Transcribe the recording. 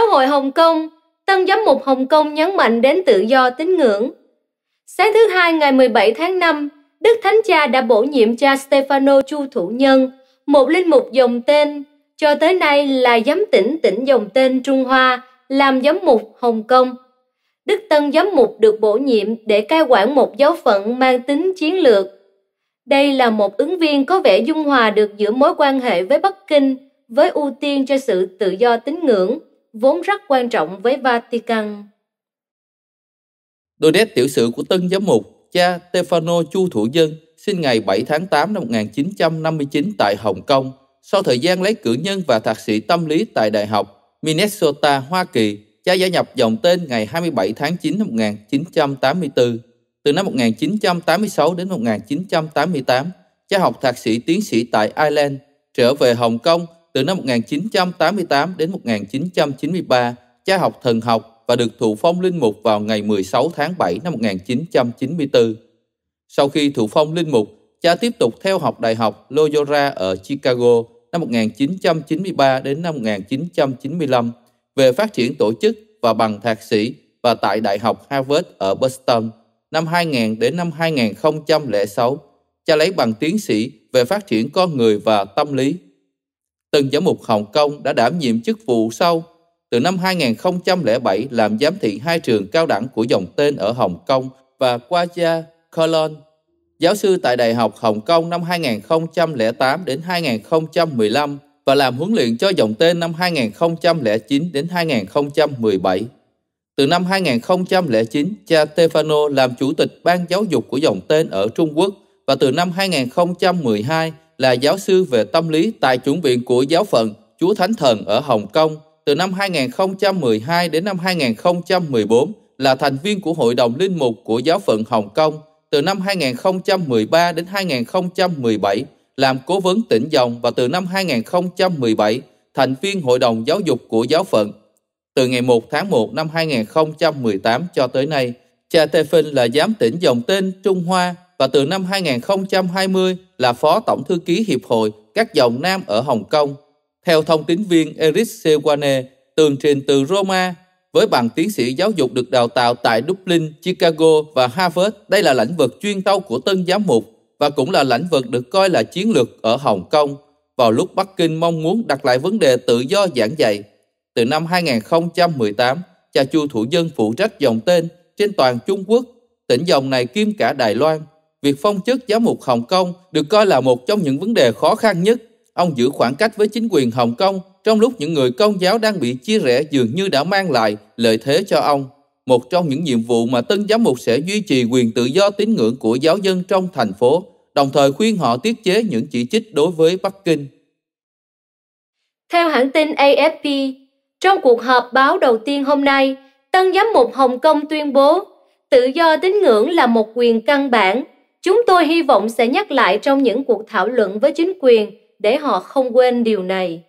Giáo hội Hồng Kông, tân giám mục Hồng Kông nhấn mạnh đến tự do tín ngưỡng. Sáng thứ Hai ngày 17 tháng 5, Đức Thánh Cha đã bổ nhiệm cha Stefano Chu Thủ Nhân, một linh mục dòng tên, cho tới nay là giám tỉnh tỉnh dòng tên Trung Hoa, làm giám mục Hồng Kông. Đức Tân Giám mục được bổ nhiệm để cai quản một giáo phận mang tính chiến lược. Đây là một ứng viên có vẻ dung hòa được giữa mối quan hệ với Bắc Kinh với ưu tiên cho sự tự do tín ngưỡng vốn rất quan trọng với Vatican. Đôi nét tiểu sử của tân giám mục, cha Stefano Chu Thủ Dân sinh ngày 7 tháng 8 năm 1959 tại Hồng Kông, sau thời gian lấy cử nhân và thạc sĩ tâm lý tại Đại học Minnesota, Hoa Kỳ, cha gia nhập dòng tên ngày 27 tháng 9 năm 1984. Từ năm 1986 đến 1988, cha học thạc sĩ tiến sĩ tại Ireland, trở về Hồng Kông từ năm 1988 đến 1993, cha học thần học và được thụ phong linh mục vào ngày 16 tháng 7 năm 1994. Sau khi thụ phong linh mục, cha tiếp tục theo học đại học Loyola ở Chicago năm 1993 đến năm 1995 về phát triển tổ chức và bằng thạc sĩ và tại Đại học Harvard ở Boston năm 2000 đến năm 2006. Cha lấy bằng tiến sĩ về phát triển con người và tâm lý từng giám mục Hồng Kông đã đảm nhiệm chức vụ sau. Từ năm 2007 làm giám thị hai trường cao đẳng của dòng tên ở Hồng Kông và Guaja Cologne. Giáo sư tại Đại học Hồng Kông năm 2008 đến 2015 và làm huấn luyện cho dòng tên năm 2009 đến 2017. Từ năm 2009, cha Stefano làm chủ tịch ban giáo dục của dòng tên ở Trung Quốc và từ năm 2012, là giáo sư về tâm lý tại chủng viện của giáo phận Chúa Thánh Thần ở Hồng Kông từ năm 2012 đến năm 2014 là thành viên của Hội đồng Linh mục của giáo phận Hồng Kông từ năm 2013 đến 2017 làm cố vấn tỉnh dòng và từ năm 2017 thành viên Hội đồng Giáo dục của giáo phận. Từ ngày 1 tháng 1 năm 2018 cho tới nay, cha Tê Phinh là giám tỉnh dòng tên Trung Hoa và từ năm 2020 là Phó Tổng Thư ký Hiệp hội các dòng nam ở Hồng Kông. Theo thông tín viên Eric Sewane, tường trình từ Roma, với bằng tiến sĩ giáo dục được đào tạo tại Dublin, Chicago và Harvard, đây là lĩnh vực chuyên sâu của tân giám mục và cũng là lĩnh vực được coi là chiến lược ở Hồng Kông vào lúc Bắc Kinh mong muốn đặt lại vấn đề tự do giảng dạy. Từ năm 2018, cha Chu Thủ Dân phụ trách dòng tên trên toàn Trung Quốc, tỉnh dòng này kiêm cả Đài Loan việc phong chức giám mục Hồng Kông được coi là một trong những vấn đề khó khăn nhất. Ông giữ khoảng cách với chính quyền Hồng Kông trong lúc những người công giáo đang bị chia rẽ dường như đã mang lại lợi thế cho ông. Một trong những nhiệm vụ mà tân giám mục sẽ duy trì quyền tự do tín ngưỡng của giáo dân trong thành phố, đồng thời khuyên họ tiết chế những chỉ trích đối với Bắc Kinh. Theo hãng tin AFP, trong cuộc họp báo đầu tiên hôm nay, tân giám mục Hồng Kông tuyên bố tự do tín ngưỡng là một quyền căn bản Chúng tôi hy vọng sẽ nhắc lại trong những cuộc thảo luận với chính quyền để họ không quên điều này.